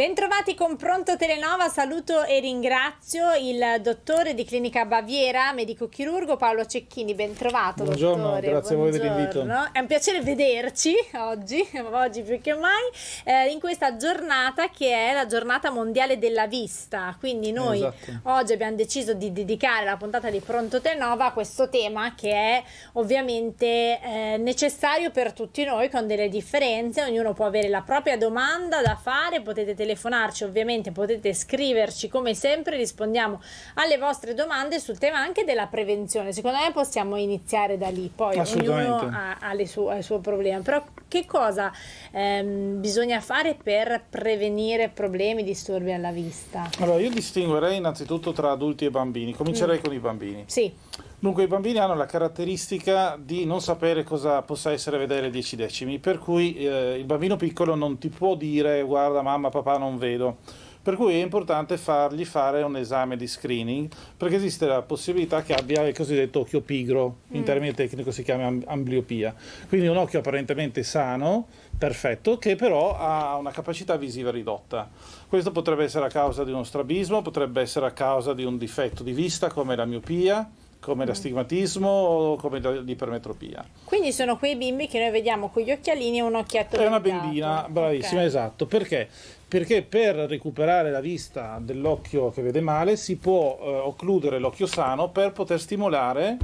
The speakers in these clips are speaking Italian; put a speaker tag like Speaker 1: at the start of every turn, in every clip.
Speaker 1: Bentrovati con Pronto Telenova, saluto e ringrazio il dottore di Clinica Baviera, medico chirurgo Paolo Cecchini, bentrovato Buongiorno, dottore. grazie Buongiorno. a voi dell'invito. È un piacere vederci oggi, oggi più che mai, eh, in questa giornata che è la giornata mondiale della vista, quindi noi esatto. oggi abbiamo deciso di dedicare la puntata di Pronto Telenova a questo tema che è ovviamente eh, necessario per tutti noi con delle differenze, ognuno può avere la propria domanda da fare, potete telefonare telefonarci ovviamente, potete scriverci come sempre, rispondiamo alle vostre domande sul tema anche della prevenzione. Secondo me possiamo iniziare da lì, poi ognuno ha, ha, su- ha il suo problema. Però che cosa ehm, bisogna fare per prevenire problemi, disturbi alla vista?
Speaker 2: Allora, io distinguerei innanzitutto tra adulti e bambini, comincerei mm. con i bambini. Sì. Dunque i bambini hanno la caratteristica di non sapere cosa possa essere vedere 10 decimi, per cui eh, il bambino piccolo non ti può dire guarda mamma, papà non vedo. Per cui è importante fargli fare un esame di screening perché esiste la possibilità che abbia il cosiddetto occhio pigro, in mm. termini tecnico si chiama ambliopia. Quindi un occhio apparentemente sano, perfetto, che però ha una capacità visiva ridotta. Questo potrebbe essere a causa di uno strabismo, potrebbe essere a causa di un difetto di vista come la miopia come l'astigmatismo mm. o come l'ipermetropia.
Speaker 1: Quindi sono quei bimbi che noi vediamo con gli occhialini e un occhietto È una
Speaker 2: bendina, bravissima, okay. esatto. Perché? Perché per recuperare la vista dell'occhio che vede male si può eh, occludere l'occhio sano per poter stimolare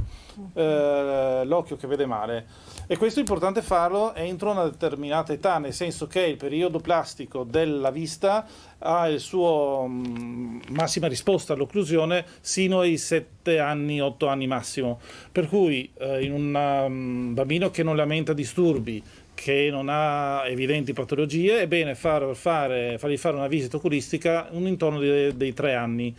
Speaker 2: eh, l'occhio che vede male. E questo è importante farlo entro una determinata età, nel senso che il periodo plastico della vista ha il suo mm, massima risposta all'occlusione sino ai 7 anni, 8 anni massimo. Per cui eh, in un um, bambino che non lamenta disturbi, che non ha evidenti patologie, è bene far, fare, fargli fare una visita oculistica un intorno di, dei 3 anni.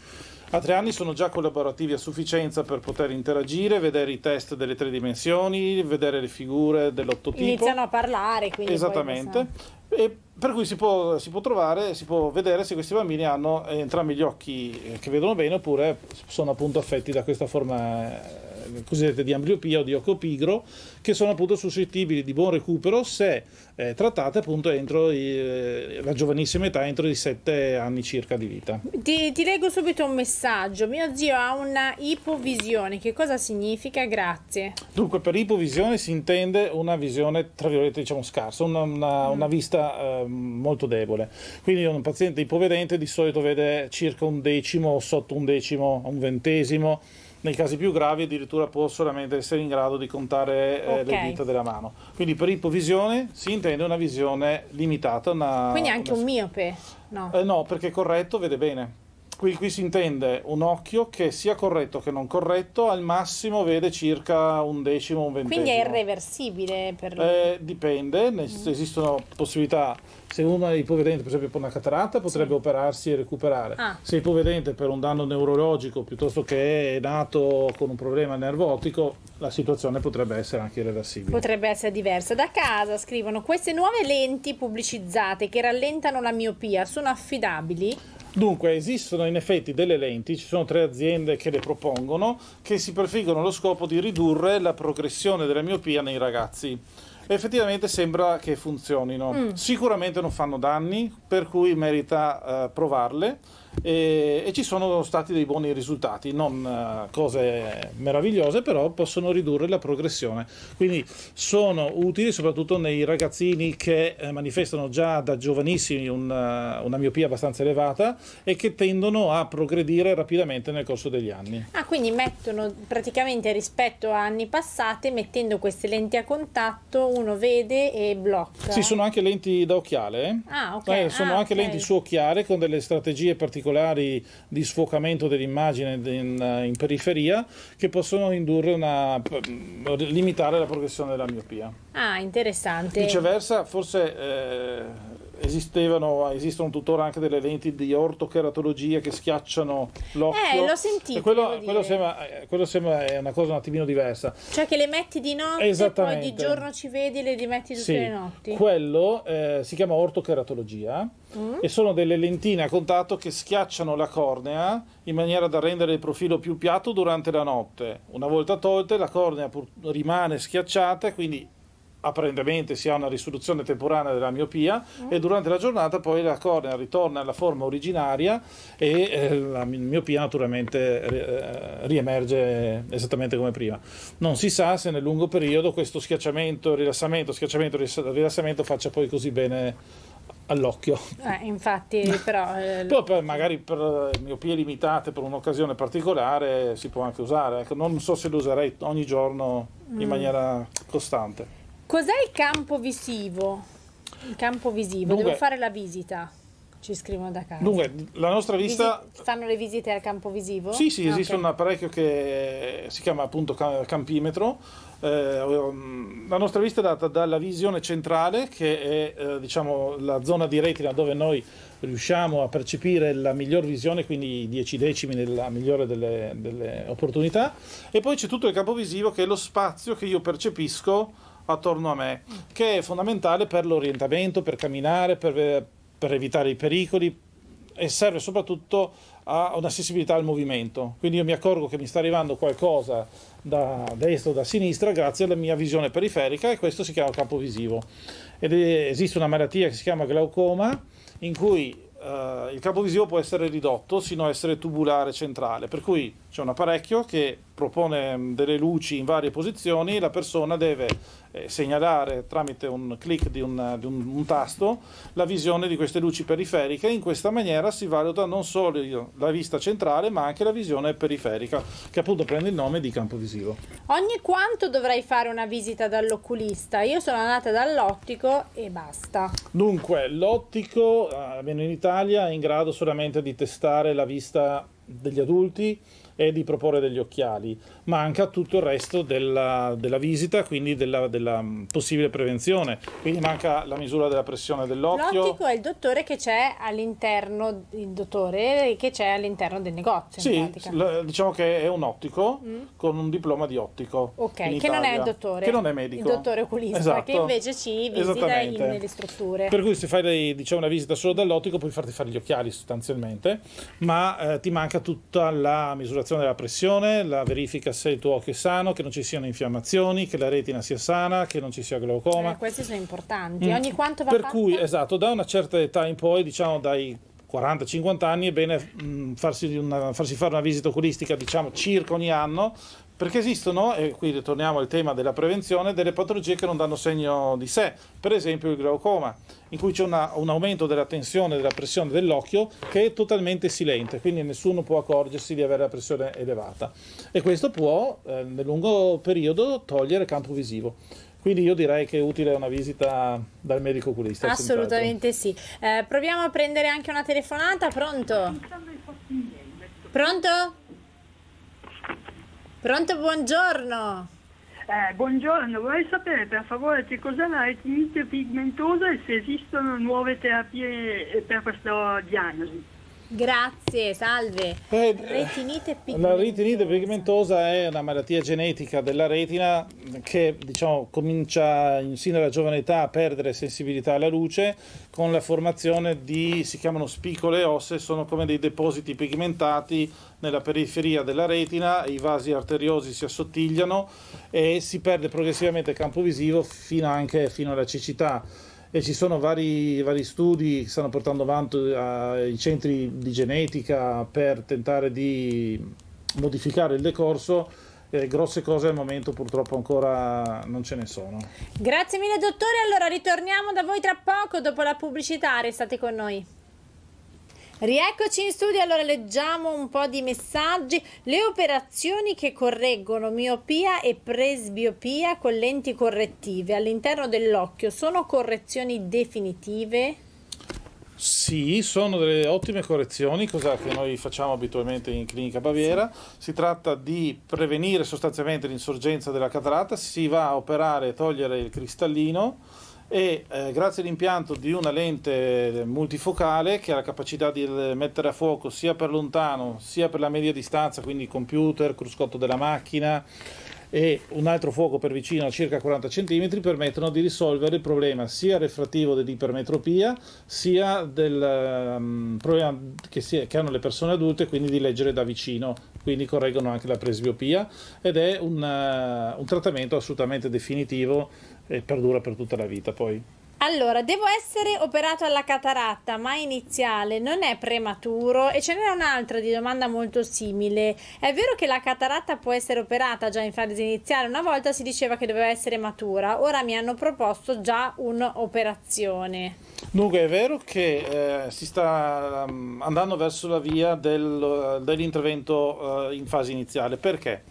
Speaker 2: A tre anni sono già collaborativi a sufficienza per poter interagire, vedere i test delle tre dimensioni, vedere le figure dell'ottotipo. Iniziano
Speaker 1: a parlare, quindi. Esattamente.
Speaker 2: E per cui si può, si può, trovare, si può vedere se questi bambini hanno entrambi gli occhi che vedono bene oppure sono appunto affetti da questa forma eh, cosiddette di ambliopia o di occo pigro, che sono appunto suscettibili di buon recupero se eh, trattate appunto entro i, eh, la giovanissima età, entro i sette anni circa di vita.
Speaker 1: Ti, ti leggo subito un messaggio. Mio zio ha una ipovisione, che cosa significa? Grazie.
Speaker 2: Dunque, per ipovisione si intende una visione, tra virgolette, diciamo scarsa, una, una, mm. una vista eh, molto debole. Quindi un paziente ipovedente di solito vede circa un decimo o sotto un decimo, un ventesimo nei casi più gravi addirittura può solamente essere in grado di contare eh, le dita della mano. Quindi per ipovisione si intende una visione limitata. Una, Quindi
Speaker 1: anche una... un miope? No.
Speaker 2: Eh, no, perché corretto vede bene. Qui, qui, si intende un occhio che sia corretto che non corretto, al massimo vede circa un decimo, un ventesimo. Quindi è
Speaker 1: irreversibile? Per... Eh,
Speaker 2: dipende, mm. esistono possibilità se uno è ipovedente per esempio per una catarata potrebbe sì. operarsi e recuperare ah. se è ipovedente per un danno neurologico piuttosto che è nato con un problema nervotico la situazione potrebbe essere anche irreversibile
Speaker 1: potrebbe essere diversa da casa scrivono queste nuove lenti pubblicizzate che rallentano la miopia sono affidabili?
Speaker 2: Dunque, esistono in effetti delle lenti, ci sono tre aziende che le propongono, che si prefiggono lo scopo di ridurre la progressione della miopia nei ragazzi effettivamente sembra che funzionino. Mm. Sicuramente non fanno danni, per cui merita eh, provarle e, e, ci sono stati dei buoni risultati, non eh, cose meravigliose, però possono ridurre la progressione. Quindi sono utili soprattutto nei ragazzini che eh, manifestano già da giovanissimi una, eh, una miopia abbastanza elevata e che tendono a progredire rapidamente nel corso degli anni.
Speaker 1: Ah, quindi mettono praticamente rispetto a anni passati, mettendo queste lenti a contatto, uno vede e blocca. Sì, sono
Speaker 2: anche lenti da occhiale. Ah, ok. Eh, sono ah, anche okay. lenti su occhiale con delle strategie particolari particolari di sfocamento dell'immagine in, in periferia che possono indurre una, limitare la progressione della miopia.
Speaker 1: Ah, interessante. Viceversa, forse eh,
Speaker 2: esistevano, esistono tuttora anche delle lenti di ortocheratologia che schiacciano l'occhio. Eh, l'ho sentito. Quello, eh, quello, sembra, quello, eh, sembra, è una cosa un attimino diversa.
Speaker 1: Cioè che le metti di notte, e poi di giorno ci vedi e le rimetti tutte sì. le notti.
Speaker 2: Quello eh, si chiama ortocheratologia mm. e sono delle lentine a contatto che schiacciano la cornea in maniera da rendere il profilo più piatto durante la notte. Una volta tolte la cornea pur- rimane schiacciata e quindi apparentemente si ha una risoluzione temporanea della miopia mm. e durante la giornata poi la cornea ritorna alla forma originaria e eh, la miopia naturalmente eh, eh, riemerge esattamente come prima. Non si sa se nel lungo periodo questo schiacciamento, rilassamento, schiacciamento, rilassamento faccia poi così bene
Speaker 1: all'occhio. Eh, infatti,
Speaker 2: però... Eh, però per, magari per eh, miopie limitate, per un'occasione particolare, si può anche usare. Ecco, non so se lo userei ogni giorno in mm. maniera costante.
Speaker 1: Cos'è il campo visivo? Il campo visivo, Dunque, devo fare la visita. Ci scrivono da casa. Dunque,
Speaker 2: la nostra vista...
Speaker 1: Visi... fanno le visite al campo visivo? Sì, sì, ah, esiste okay. un
Speaker 2: apparecchio che eh, si chiama appunto campimetro. Eh, mm, la nostra vista è data dalla visione centrale, che è eh, diciamo, la zona di retina dove noi riusciamo a percepire la miglior visione, quindi i 10 decimi nella migliore delle, delle opportunità, e poi c'è tutto il campo visivo che è lo spazio che io percepisco attorno a me, che è fondamentale per l'orientamento, per camminare, per, per evitare i pericoli e serve soprattutto a una sensibilità al movimento. Quindi io mi accorgo che mi sta arrivando qualcosa da destra o da sinistra grazie alla mia visione periferica e questo si chiama campo visivo. Ed esiste una malattia che si chiama glaucoma in cui eh, il campo visivo può essere ridotto sino a essere tubulare centrale, per cui c'è un apparecchio che propone mm, delle luci in varie posizioni, la persona deve eh, segnalare tramite un clic di, un, di un, un, tasto la visione di queste luci periferiche. In questa maniera si valuta non solo la vista centrale, ma anche la visione periferica, che appunto prende il nome di campo visivo.
Speaker 1: Ogni quanto dovrei fare una visita dall'oculista? Io sono andata dall'ottico e basta.
Speaker 2: Dunque, l'ottico, eh, almeno in Italia, è in grado solamente di testare la vista degli adulti e di proporre degli occhiali, ma anche a tutto il resto della, della visita, quindi della, della, mm, possibile prevenzione. Quindi manca la misura della pressione dell'occhio. L'ottico
Speaker 1: è il dottore che c'è all'interno, il dottore che c'è all'interno del negozio. Sì,
Speaker 2: diciamo che è un ottico mm. con un diploma di ottico. Ok, che Italia, non è il dottore. Che non è medico. Il dottore oculista, esatto. che invece ci visita in, nelle
Speaker 1: strutture. Per cui
Speaker 2: se fai dei, diciamo, una visita solo dall'ottico puoi farti fare gli occhiali sostanzialmente, ma eh, ti manca tutta la misurazione misurazione della pressione, la verifica se il tuo occhio è sano, che non ci siano infiammazioni, che la retina sia sana, che non ci sia glaucoma. Eh,
Speaker 1: questi sono importanti. Mm. Ogni quanto va Per fatto? cui,
Speaker 2: esatto, da una certa età in poi, diciamo dai 40-50 anni è bene mh, mm, farsi, una, farsi, fare una visita oculistica diciamo circa ogni anno perché esistono, e qui ritorniamo al tema della prevenzione, delle patologie che non danno segno di sé, per esempio il glaucoma, in cui c'è un aumento della tensione, e della pressione dell'occhio che è totalmente silente, quindi nessuno può accorgersi di avere la pressione elevata e questo può eh, nel lungo periodo togliere campo visivo. Quindi io direi che è utile una visita dal medico oculista. Assolutamente
Speaker 1: sì. Eh, proviamo a prendere anche una telefonata. Pronto? Pronto? Pronto, buongiorno. Eh, buongiorno, vorrei sapere per favore che cos'è la retinite pigmentosa e se esistono nuove terapie eh, per questa diagnosi. Grazie, salve. Eh, retinite
Speaker 2: pigmentosa. La retinite pigmentosa è una malattia genetica della retina che diciamo, comincia in, sin dalla giovane età a perdere sensibilità alla luce con la formazione di, si chiamano spicole osse, sono come dei depositi pigmentati nella periferia della retina, i vasi arteriosi si assottigliano e si perde progressivamente il campo visivo fino anche fino alla cecità e ci sono vari, vari studi che stanno portando avanti eh, ai centri di genetica per tentare di modificare il decorso. Eh, grosse cose al momento purtroppo ancora non ce ne sono.
Speaker 1: Grazie mille dottore, allora ritorniamo da voi tra poco dopo la pubblicità, restate con noi. Rieccoci in studio, allora leggiamo un po' di messaggi. Le operazioni che correggono miopia e presbiopia con lenti correttive all'interno dell'occhio sono correzioni definitive?
Speaker 2: Sì, sono delle ottime correzioni, cosa che noi facciamo abitualmente in clinica Baviera. Sì. Si tratta di prevenire sostanzialmente l'insorgenza della cataratta, si va a operare, e togliere il cristallino e eh, grazie all'impianto di una lente multifocale che ha la capacità di mettere a fuoco sia per lontano sia per la media distanza, quindi computer, cruscotto della macchina, e un altro fuoco per vicino a circa 40 cm permettono di risolvere il problema sia refrattivo dell'ipermetropia sia del um, problema che, si che, hanno le persone adulte quindi di leggere da vicino quindi correggono anche la presbiopia ed è un, uh, un trattamento assolutamente definitivo e perdura per tutta la vita poi.
Speaker 1: Allora, devo essere operato alla cataratta, ma iniziale, non è prematuro e ce n'era un'altra di domanda molto simile. È vero che la cataratta può essere operata già in fase iniziale, una volta si diceva che doveva essere matura, ora mi hanno proposto già un'operazione.
Speaker 2: Dunque, è vero che eh, si sta um, andando verso la via del, eh, dell'intervento uh, in fase iniziale, perché?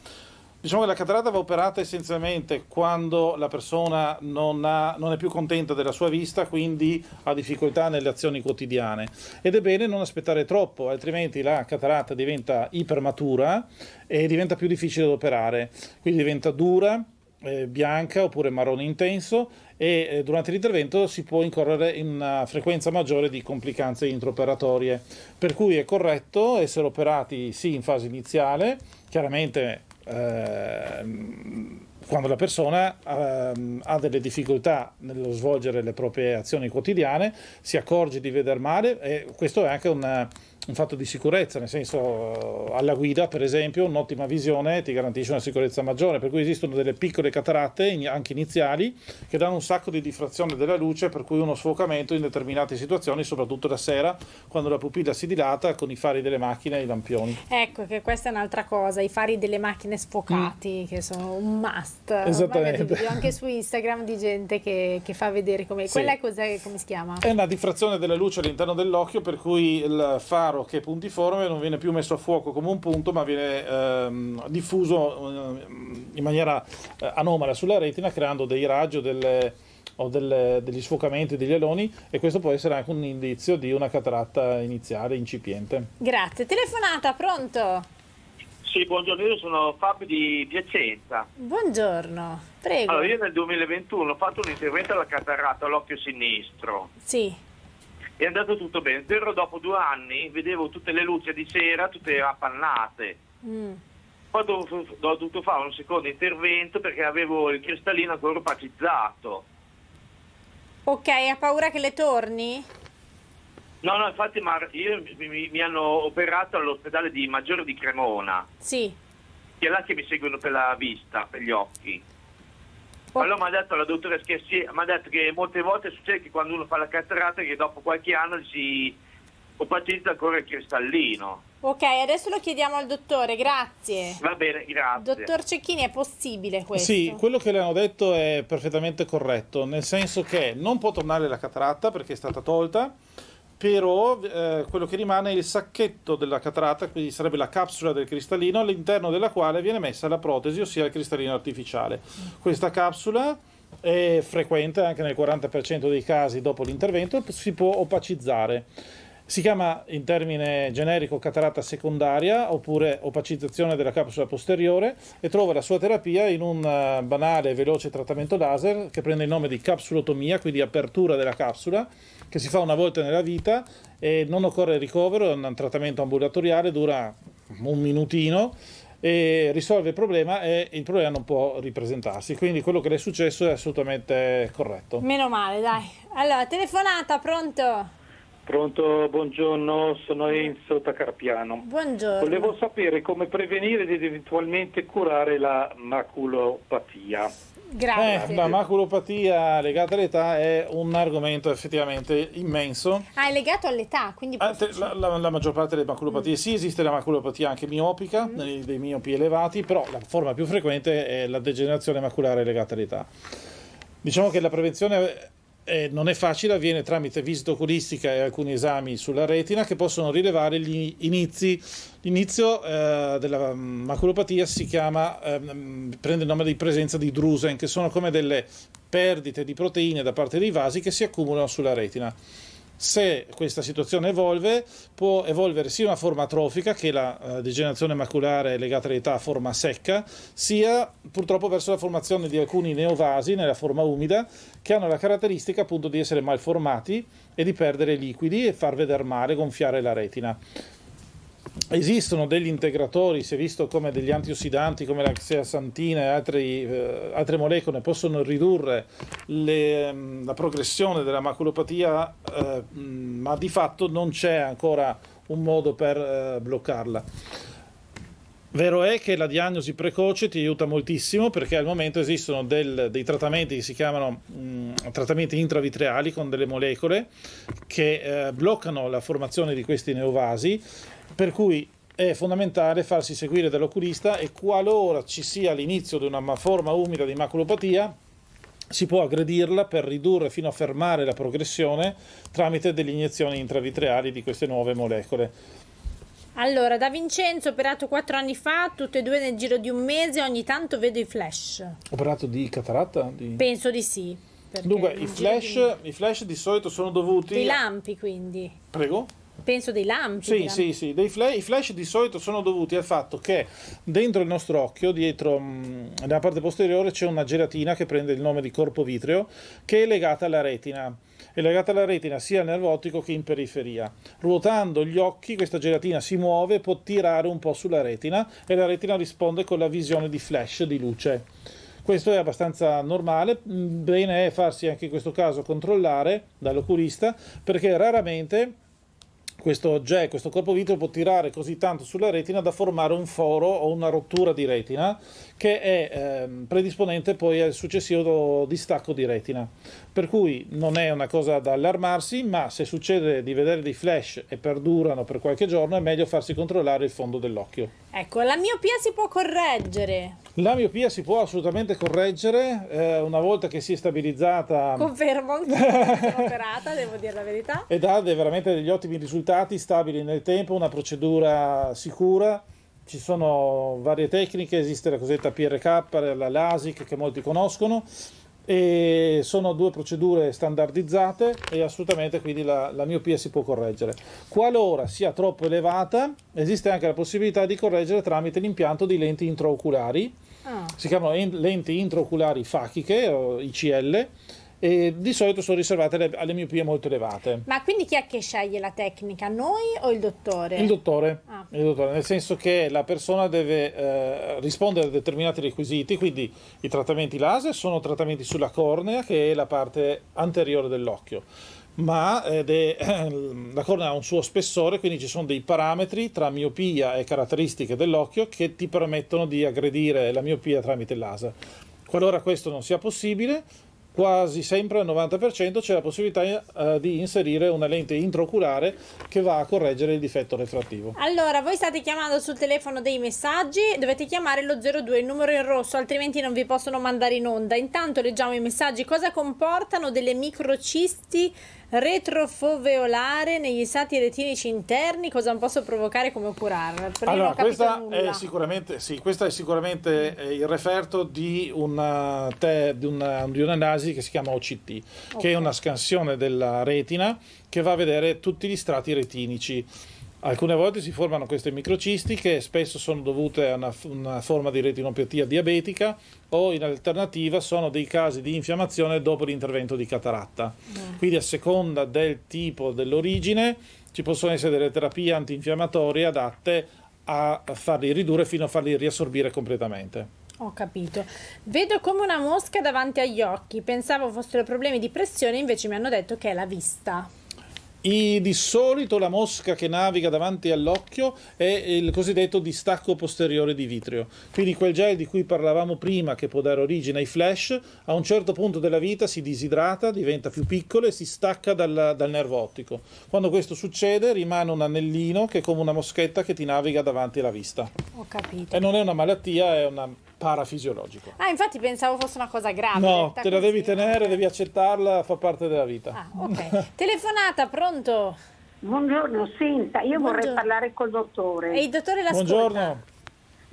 Speaker 2: Diciamo che la catarata va operata essenzialmente quando la persona non, ha, non, è più contenta della sua vista, quindi ha difficoltà nelle azioni quotidiane. Ed è bene non aspettare troppo, altrimenti la catarata diventa ipermatura e diventa più difficile da operare. Quindi diventa dura, eh, bianca oppure marrone intenso e eh, durante l'intervento si può incorrere in una frequenza maggiore di complicanze intraoperatorie. Per cui è corretto essere operati sì in fase iniziale, chiaramente Ehm, quando la persona eh, ha delle difficoltà nello svolgere le proprie azioni quotidiane, si accorge di veder male e questo è anche un un fatto di sicurezza, nel senso alla guida per esempio un'ottima visione ti garantisce una sicurezza maggiore, per cui esistono delle piccole cataratte anche iniziali che danno un sacco di diffrazione della luce per cui uno sfocamento in determinate situazioni, soprattutto la sera quando la pupilla si dilata con i fari delle macchine e i lampioni.
Speaker 1: Ecco che questa è un'altra cosa, i fari delle macchine sfocati mm. che sono un must. Esattamente. Video anche su Instagram di gente che, che fa vedere come... Sì. Quella cos'è, come si chiama? È
Speaker 2: una diffrazione della luce all'interno dell'occhio per cui il faro chiaro che puntiforme non viene più messo a fuoco come un punto, ma viene ehm, diffuso ehm, in maniera eh, anomala sulla retina, creando dei raggi o, delle, o delle, degli sfocamenti degli aloni e questo può essere anche un indizio di una cataratta iniziale incipiente.
Speaker 1: Grazie. Telefonata, pronto? Sì, buongiorno, io sono Fabio di Piacenza. Buongiorno, prego. Allora, io nel 2021 ho fatto un intervento alla cataratta all'occhio sinistro. Sì
Speaker 2: è andato tutto bene. Zero dopo due anni vedevo tutte le luci di sera, tutte appannate. Mm. Poi ho dovuto, fare un secondo intervento perché avevo il cristallino ancora opacizzato.
Speaker 1: Ok, ha paura che le torni? No, no, infatti io, mi, mi, mi, hanno operato all'ospedale di Maggiore di Cremona. Sì. Che è là che mi seguono per la vista, per gli occhi.
Speaker 2: Allora mi ha detto la dottoressa che, sì, detto che molte volte succede che quando uno fa la catarata che dopo qualche anno si opacizza ancora il cristallino.
Speaker 1: Ok, adesso lo chiediamo al dottore, grazie. Va bene, grazie. Dottor Cecchini, è possibile questo? Sì,
Speaker 2: quello che le hanno detto è perfettamente corretto, nel senso che non può tornare la catarata perché è stata tolta, però eh, quello che rimane è il sacchetto della catarata, quindi sarebbe la capsula del cristallino all'interno della quale viene messa la protesi, ossia il cristallino artificiale. Questa capsula è frequente anche nel 40% dei casi dopo l'intervento, si può opacizzare si chiama in termine generico cataratta secondaria oppure opacizzazione della capsula posteriore e trova la sua terapia in un eh, banale e veloce trattamento laser che prende il nome di capsulotomia, quindi apertura della capsula, che si fa una volta nella vita e non occorre ricovero, è un trattamento ambulatoriale, dura un minutino e risolve il problema e il problema non può ripresentarsi. Quindi quello che le è successo è assolutamente corretto.
Speaker 1: Meno male, dai. Allora, telefonata, pronto?
Speaker 2: Pronto, buongiorno, sono Enzo Tacarpiano.
Speaker 1: Buongiorno. Volevo
Speaker 2: sapere come prevenire ed eventualmente curare la maculopatia.
Speaker 1: Grazie. Eh, la
Speaker 2: maculopatia legata all'età è un argomento effettivamente immenso.
Speaker 1: Ah, è legato all'età, quindi... Ah, te,
Speaker 2: la, la, la, maggior parte delle maculopatie, mm. sì, esiste la maculopatia anche miopica, mm. dei, dei miopi elevati, però la forma più frequente è la degenerazione maculare legata all'età. Diciamo che la prevenzione eh, non è facile, avviene tramite visita oculistica e alcuni esami sulla retina che possono rilevare gli inizi. L'inizio eh, della mm, maculopatia si chiama, ehm, prende il nome di presenza di drusen, che sono come delle perdite di proteine da parte dei vasi che si accumulano sulla retina se questa situazione evolve, può evolvere sia una forma trofica, che la eh, degenerazione maculare legata all'età a forma secca, sia purtroppo verso la formazione di alcuni neovasi nella forma umida, che hanno la caratteristica appunto di essere malformati e di perdere liquidi e far vedere male, gonfiare la retina. Esistono degli integratori, si è visto come degli antiossidanti come la xeasantina e altri, eh, altre molecole possono ridurre le, mm, la progressione della maculopatia, eh, mm, ma di fatto non c'è ancora un modo per eh, bloccarla. Vero è che la diagnosi precoce ti aiuta moltissimo perché al momento esistono del, dei trattamenti che si chiamano mh, mm, trattamenti intravitreali con delle molecole che eh, bloccano la formazione di questi neovasi, per cui è fondamentale farsi seguire dall'oculista e qualora ci sia l'inizio di una forma umida di maculopatia, si può aggredirla per ridurre fino a fermare la progressione tramite delle iniezioni intravitreali di queste nuove molecole.
Speaker 1: Allora, Da Vincenzo, operato quattro anni fa, tutte e due nel giro di un mese, ogni tanto vedo i flash.
Speaker 2: Operato di cataratta? Di... Penso
Speaker 1: di sì. Dunque, i flash,
Speaker 2: di... i flash, di... solito sono dovuti... Dei
Speaker 1: lampi, quindi. Prego? Penso dei lampi. Sì, sì, lampi.
Speaker 2: sì. Dei flash, I flash di solito sono dovuti al fatto che dentro il nostro occhio, dietro, mh, mm, nella parte posteriore, c'è una gelatina che prende il nome di corpo vitreo, che è legata alla retina è legata alla retina sia nel nervo ottico che in periferia. Ruotando gli occhi questa gelatina si muove, può tirare un po' sulla retina e la retina risponde con la visione di flash di luce. Questo è abbastanza normale, mm, bene è farsi anche in questo caso controllare dall'oculista perché raramente questo oggetto, questo corpo vitreo può tirare così tanto sulla retina da formare un foro o una rottura di retina che è eh, predisponente poi al successivo distacco di retina. Per cui non è una cosa da allarmarsi, ma se succede di vedere dei flash e perdurano per qualche giorno è meglio farsi controllare il fondo dell'occhio.
Speaker 1: Ecco, la miopia si può correggere.
Speaker 2: La miopia si può assolutamente correggere eh, una volta che si è stabilizzata.
Speaker 1: Confermo, anche operata, devo dire la verità. E
Speaker 2: dà veramente degli ottimi risultati, stabili nel tempo, una procedura sicura. Ci sono varie tecniche, esiste la cosiddetta PRK, la LASIK che molti conoscono, e sono due procedure standardizzate e assolutamente quindi la, la, miopia si può correggere. Qualora sia troppo elevata, esiste anche la possibilità di correggere tramite l'impianto di lenti intraoculari Ah. Si chiamano lenti intraoculari fachiche o ICL e di solito sono riservate alle miopie molto elevate.
Speaker 1: Ma quindi chi è che sceglie la tecnica, noi o il dottore? Il
Speaker 2: dottore, ah. il dottore nel senso che la persona deve eh, rispondere a determinati requisiti, quindi i trattamenti laser sono trattamenti sulla cornea che è la parte anteriore dell'occhio ma è, la cornea ha un suo spessore, quindi ci sono dei parametri tra miopia e caratteristiche dell'occhio che ti permettono di aggredire la miopia tramite laser. Qualora questo non sia possibile, quasi sempre al 90% c'è la possibilità eh, di inserire una lente intraoculare che va a correggere il difetto refrattivo.
Speaker 1: Allora, voi state chiamando sul telefono dei messaggi, dovete chiamare lo 02, il numero in rosso, altrimenti non vi possono mandare in onda. Intanto leggiamo i messaggi, cosa comportano delle microcisti retrofoveolare negli stati retinici interni cosa posso provocare come curarla? Allora, questa è,
Speaker 2: sì, questa è sicuramente, eh, il referto di, una, eh, di, una, eh, di un'analisi che si chiama OCT, okay. che è una scansione della retina che va a vedere tutti gli strati retinici. Alcune volte si formano queste microcistiche, spesso sono dovute a una, una, forma di retinopatia diabetica o in alternativa sono dei casi di infiammazione dopo l'intervento di cataratta. Mm. Quindi a seconda del tipo, dell'origine, ci possono essere delle terapie antinfiammatorie adatte a farli ridurre fino a farli riassorbire completamente.
Speaker 1: Ho capito. Vedo come una mosca davanti agli occhi. Pensavo fossero problemi di pressione, invece mi hanno detto che è la vista.
Speaker 2: I, di solito la mosca che naviga davanti all'occhio è il cosiddetto distacco posteriore di vitrio. Quindi quel gel di cui parlavamo prima, che può dare origine ai flash, a un certo punto della vita si disidrata, diventa più piccolo e si stacca dal, dal nervo ottico. Quando questo succede rimane un anellino che è come una moschetta che ti naviga davanti alla vista.
Speaker 1: Ho capito. E non è
Speaker 2: una malattia, è una parafisiologico.
Speaker 1: Ah, infatti pensavo fosse una cosa grave. No, te la devi
Speaker 2: tenere, devi accettarla, fa parte della vita. Ah,
Speaker 1: ok. Telefonata, pronto? Buongiorno, senta, io buongiorno. vorrei parlare col dottore. E il dottore la Buongiorno.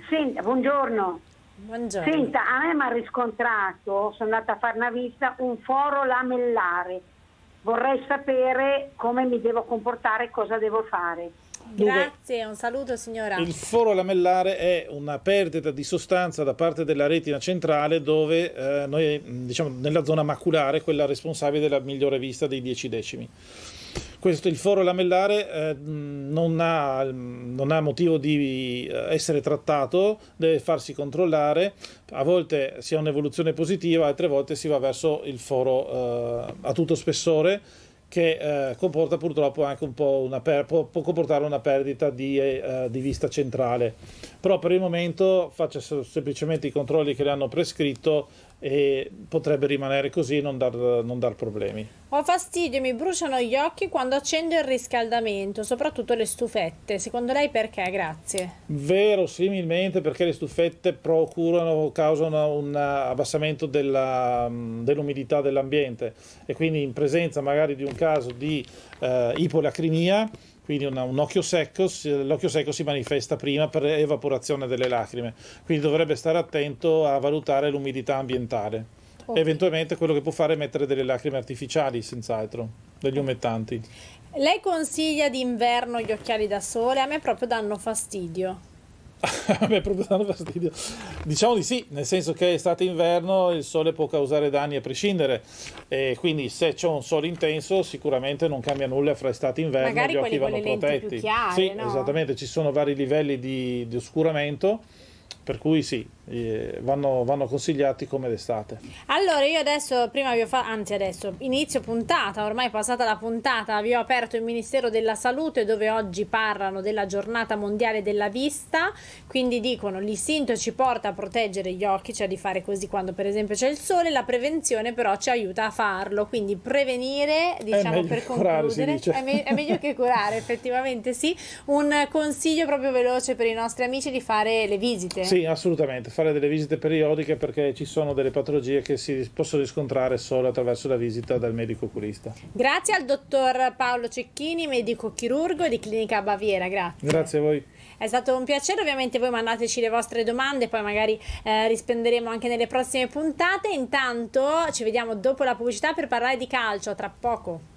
Speaker 1: Senta, buongiorno. Buongiorno. Senta, a me mi ha riscontrato, sono andata a fare una visita, un foro lamellare. Vorrei sapere come mi devo comportare cosa devo fare. Grazie, un saluto signora. Il
Speaker 2: foro lamellare è una perdita di sostanza da parte della retina centrale dove eh, noi, diciamo, nella zona maculare, quella responsabile della migliore vista dei 10 decimi. Questo, il foro lamellare eh, non, ha, non, ha, motivo di eh, essere trattato, deve farsi controllare, a volte si ha un'evoluzione positiva, altre volte si va verso il foro eh, a tutto spessore, che eh, comporta purtroppo anche un po' una per- può, può comportare una perdita di, eh, di, vista centrale. Però per il momento faccio semplicemente i controlli che le hanno prescritto e potrebbe rimanere così e non dar, non dar problemi.
Speaker 1: Ho fastidio, mi bruciano gli occhi quando accendo il riscaldamento, soprattutto le stufette. Secondo lei perché? Grazie.
Speaker 2: Verosimilmente perché le stufette procurano, causano un abbassamento dell'umidità dell'ambiente e quindi in presenza magari di un caso di eh, ipolacrimia quindi una, un occhio secco, l'occhio secco si manifesta prima per evaporazione delle lacrime, quindi dovrebbe stare attento a valutare l'umidità ambientale. Okay. Eventualmente quello che può fare è mettere delle lacrime artificiali, senz'altro, degli umettanti.
Speaker 1: Lei consiglia d'inverno gli occhiali da sole? A me proprio danno fastidio
Speaker 2: a me proprio danno fastidio. Diciamo di sì, nel senso che è stato inverno, il sole può causare danni a prescindere, e quindi se c'è un sole intenso sicuramente non cambia nulla fra estate e inverno, Magari gli occhi vanno protetti. Chiare, sì, no? esattamente, ci sono vari livelli di, di oscuramento, per cui sì, vanno, vanno, consigliati come d'estate.
Speaker 1: Allora, io adesso, prima vi ho fatto, anzi adesso, inizio puntata, ormai è passata la puntata, vi ho aperto il Ministero della Salute dove oggi parlano della giornata mondiale della vista, quindi dicono l'istinto ci porta a proteggere gli occhi, cioè di fare così quando per esempio c'è il sole, la prevenzione però ci aiuta a farlo, quindi prevenire, diciamo per concludere, curare, è, me è meglio che curare, effettivamente sì. Un consiglio proprio veloce per i nostri amici di fare le visite. Sì,
Speaker 2: assolutamente fare delle visite periodiche perché ci sono delle patologie che si possono riscontrare solo attraverso la visita dal medico oculista.
Speaker 1: Grazie al dottor Paolo Cecchini, medico chirurgo di Clinica Baviera, grazie. Grazie a voi. È stato un piacere, ovviamente voi mandateci le vostre domande, poi magari eh, risponderemo anche nelle prossime puntate. Intanto ci vediamo dopo la pubblicità per parlare di calcio, tra poco.